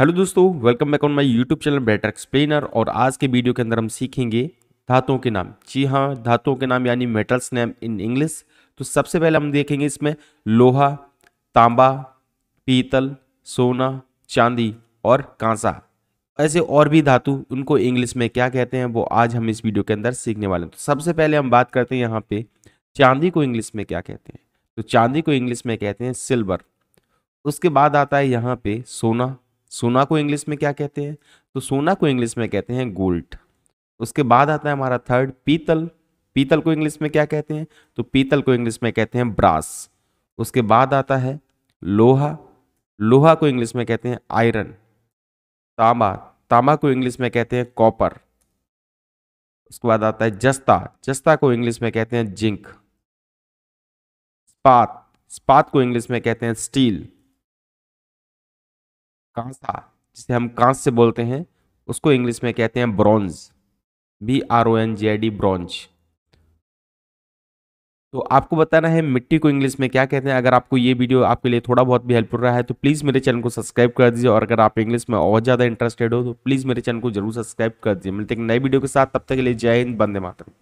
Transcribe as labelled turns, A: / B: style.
A: hello दोस्तों welcome back on my YouTube channel better explainer और आज के वीडियो के अंदर हम सीखेंगे धातुओं के नाम जी हाँ धातुओं के नाम यानी मेटल्स नेम इन इंग्लिश तो सबसे पहले हम देखेंगे इसमें लोहा तांबा पीतल सोना चांदी और कांसा ऐसे और भी धातु उनको इंग्लिश में क्या कहते हैं वो आज हम इस वीडियो के अंदर सीखने वाले हैं तो सबसे पहले हम बात करते हैं यहाँ पे चांदी को इंग्लिश में क्या कहते हैं तो चांदी को इंग्लिश में कहते हैं सिल्वर उसके बाद आता है यहाँ पे सोना सोना को इंग्लिश में क्या कहते हैं तो सोना को इंग्लिश में कहते हैं गोल्ड उसके बाद आता है हमारा थर्ड पीतल पीतल को इंग्लिश में क्या कहते हैं तो पीतल को इंग्लिश में कहते हैं ब्रास उसके बाद आता है लोहा लोहा को इंग्लिश में कहते हैं आयरन तांबा तांबा को इंग्लिश में कहते हैं कॉपर उसके बाद आता है जस्ता जस्ता को इंग्लिश में कहते हैं जिंक स्पात स्पात को इंग्लिश में कहते हैं स्टील कांसा जिसे हम कांस से बोलते हैं उसको इंग्लिश में कहते हैं bronze B R O N J I D bronze तो आपको बताना है मिट्टी को इंग्लिश में क्या कहते हैं अगर आपको ये वीडियो आपके लिए थोड़ा बहुत भी हेल्पफुल रहा है तो प्लीज़ मेरे चैनल को सब्सक्राइब कर दीजिए और अगर आप इंग्लिश में और ज़्यादा इंटरेस्टेड हो तो प्लीज़ मेरे चैनल को जरूर सब्सक्राइब कर दीजिए मिलते हैं नए वीडियो के साथ तब तक के लिए जय हिंद बंदे मातरम